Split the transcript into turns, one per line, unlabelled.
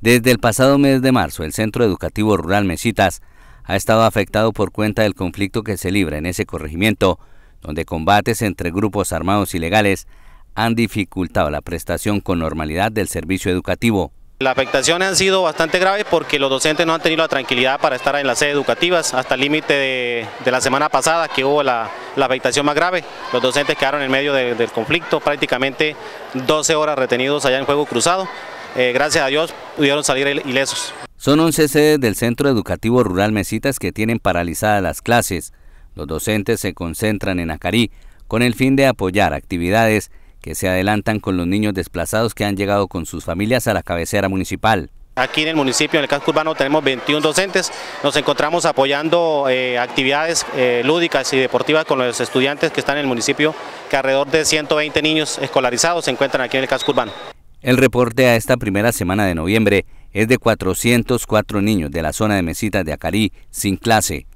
Desde el pasado mes de marzo, el Centro Educativo Rural Mesitas ha estado afectado por cuenta del conflicto que se libra en ese corregimiento, donde combates entre grupos armados ilegales han dificultado la prestación con normalidad del servicio educativo. Las
afectaciones han sido bastante graves porque los docentes no han tenido la tranquilidad para estar en las sedes educativas hasta el límite de, la semana pasada que hubo la, afectación más grave. Los docentes quedaron en medio del conflicto, prácticamente 12 horas retenidos allá en juego cruzado. Eh, gracias a Dios pudieron salir ilesos.
Son 11 sedes del Centro Educativo Rural Mesitas que tienen paralizadas las clases. Los docentes se concentran en Acarí con el fin de apoyar actividades que se adelantan con los niños desplazados que han llegado con sus familias a la cabecera municipal.
Aquí en el municipio, en el casco urbano, tenemos 21 docentes. Nos encontramos apoyando eh, actividades eh, lúdicas y deportivas con los estudiantes que están en el municipio, que alrededor de 120 niños escolarizados se encuentran aquí en el casco urbano.
El reporte a esta primera semana de noviembre es de 404 niños de la zona de Mesitas de Acarí sin clase,